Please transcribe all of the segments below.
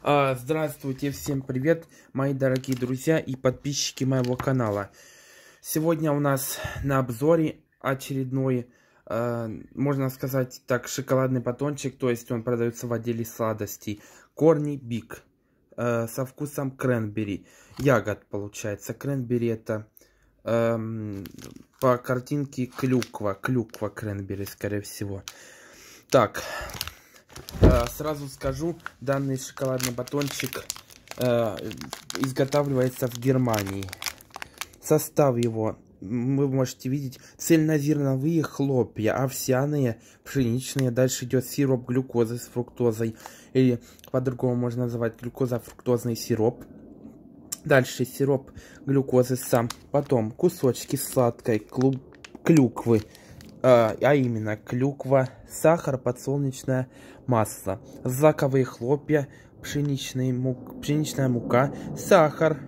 А, здравствуйте, всем привет, мои дорогие друзья и подписчики моего канала. Сегодня у нас на обзоре очередной, а, можно сказать так, шоколадный батончик, то есть он продается в отделе сладостей. Корни Биг а, со вкусом кренбери, ягод получается. Кренбери это эм, по картинке клюква, клюква кренбери, скорее всего. Так, Э, сразу скажу, данный шоколадный батончик э, изготавливается в Германии. Состав его вы можете видеть цельнозерновые хлопья, овсяные, пшеничные. Дальше идет сироп глюкозы с фруктозой. Или по-другому можно называть глюкоза-фруктозный сироп. Дальше сироп глюкозы сам. Потом кусочки сладкой клуб клюквы, Э, а именно клюква, сахар, подсолнечное масло, злаковые хлопья, пшеничный мук, пшеничная мука, сахар,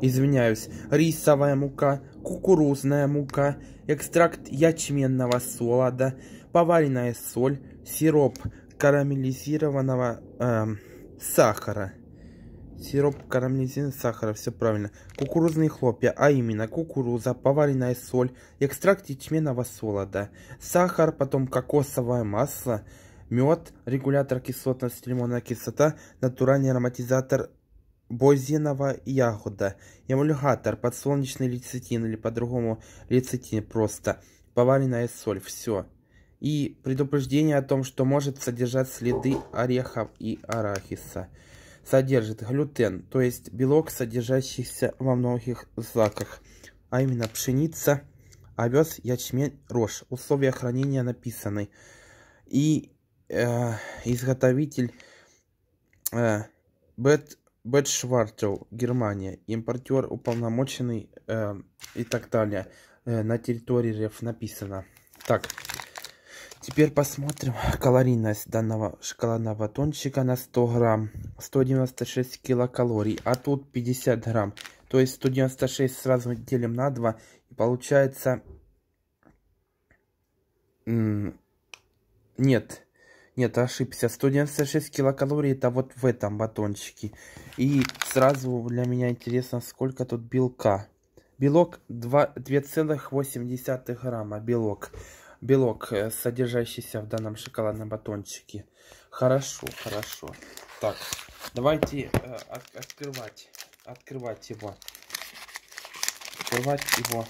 извиняюсь, рисовая мука, кукурузная мука, экстракт ячменного солода, поваренная соль, сироп карамелизированного э, сахара сироп карамелизированного сахара, все правильно. Кукурузные хлопья, а именно кукуруза, поваренная соль, экстракт ячменного солода, сахар, потом кокосовое масло, мед, регулятор кислотности, лимонная кислота, натуральный ароматизатор бозиновая ягода, эмульгатор, подсолнечный лецитин или по-другому лецитин просто, поваренная соль, все. И предупреждение о том, что может содержать следы орехов и арахиса содержит глютен, то есть белок, содержащийся во многих злаках, а именно пшеница, овес, ячмень, рожь. Условия хранения написаны. И э, изготовитель э, Бет, Швартел, Германия, импортер, уполномоченный э, и так далее. Э, на территории РФ написано. Так. Теперь посмотрим калорийность данного шоколадного батончика на 100 грамм. 196 килокалорий, а тут 50 грамм. То есть 196 сразу делим на 2 и получается... Нет, нет, ошибся. 196 килокалорий это вот в этом батончике. И сразу для меня интересно, сколько тут белка. Белок 2,8 грамма белок белок, э, содержащийся в данном шоколадном батончике. Хорошо, хорошо. Так, давайте э, от, открывать, открывать его. Открывать его.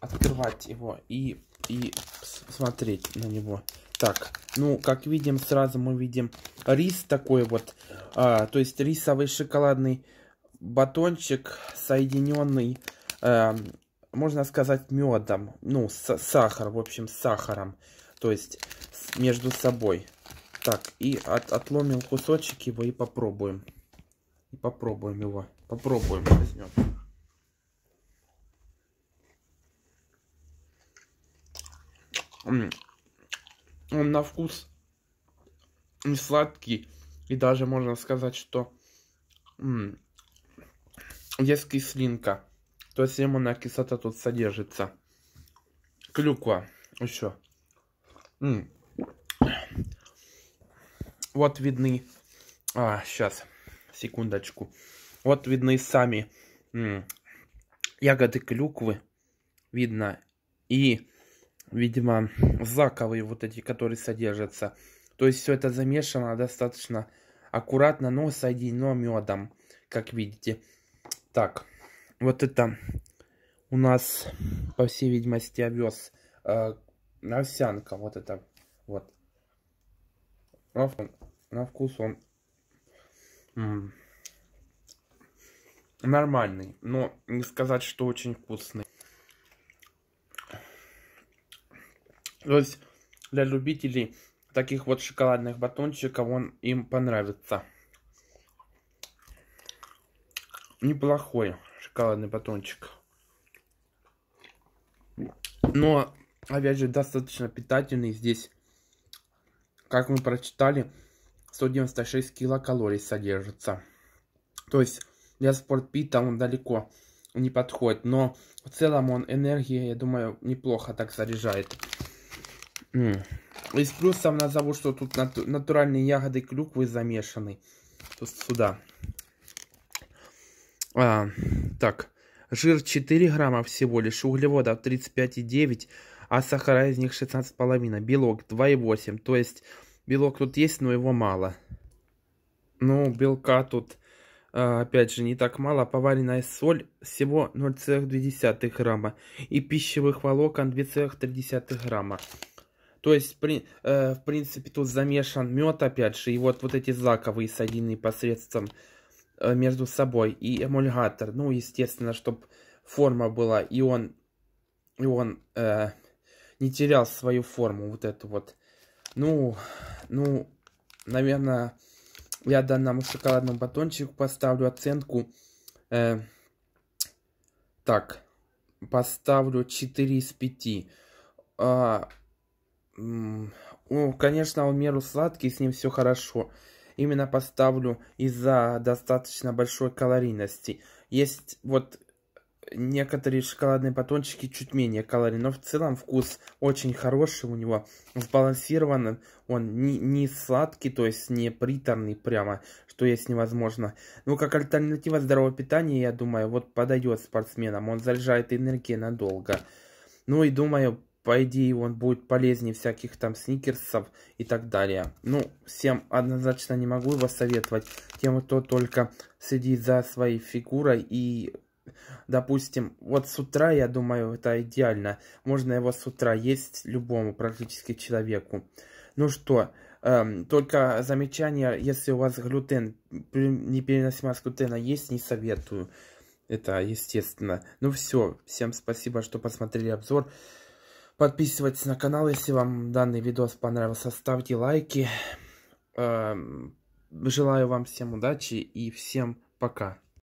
Открывать его и, и смотреть на него. Так, ну, как видим, сразу мы видим рис такой вот. А, то есть рисовый шоколадный батончик, соединенный э, можно сказать, медом. Ну, с сахар, в общем, с сахаром. То есть между собой. Так, и от отломим кусочек его и попробуем. И попробуем его. Попробуем, возьмем. Он на вкус не сладкий. И даже можно сказать, что есть кислинка то есть кислота тут содержится. Клюква еще. М -м. Вот видны... А, сейчас, секундочку. Вот видны сами м ягоды клюквы. Видно. И, видимо, заковые вот эти, которые содержатся. То есть все это замешано достаточно аккуратно, но соединено медом, как видите. Так вот это у нас, по всей видимости, овес э, овсянка, вот это, вот. На, на вкус он м -м, нормальный, но не сказать, что очень вкусный. То есть для любителей таких вот шоколадных батончиков он им понравится. Неплохой шоколадный батончик. Но, опять же, достаточно питательный. Здесь, как мы прочитали, 196 килокалорий содержится. То есть, для спортпита он далеко не подходит. Но, в целом, он энергии, я думаю, неплохо так заряжает. Из плюсов назову, что тут натуральные ягоды клюквы замешаны. Тут сюда. А, так, жир 4 грамма всего лишь, углеводов 35,9, а сахара из них 16,5, белок 2,8. То есть белок тут есть, но его мало. Ну, белка тут, а, опять же, не так мало. Поваренная соль всего 0,2 грамма и пищевых волокон 2,3 грамма. То есть, при, э, в принципе, тут замешан мед, опять же, и вот, вот эти заковые соединенные посредством Э, между собой и эмульгатор. Ну, естественно, чтобы форма была, и он, и он э, не терял свою форму, вот эту вот. Ну, ну, наверное, я данному шоколадному батончику поставлю оценку. Э, так, поставлю 4 из 5. А, ну, конечно, он меру сладкий, с ним все хорошо именно поставлю из-за достаточно большой калорийности. Есть вот некоторые шоколадные батончики чуть менее калорий, но в целом вкус очень хороший у него, сбалансирован, он не, не сладкий, то есть не приторный прямо, что есть невозможно. Ну, как альтернатива здорового питания, я думаю, вот подойдет спортсменам, он заряжает энергией надолго. Ну и думаю, по идее, он будет полезнее всяких там сникерсов и так далее. Ну, всем однозначно не могу его советовать. Тем, кто только следит за своей фигурой и... Допустим, вот с утра, я думаю, это идеально. Можно его с утра есть любому практически человеку. Ну что, эм, только замечание, если у вас глютен, непереносимость глютена есть, не советую. Это естественно. Ну все, всем спасибо, что посмотрели обзор. Подписывайтесь на канал, если вам данный видос понравился. Ставьте лайки. Эм, желаю вам всем удачи и всем пока.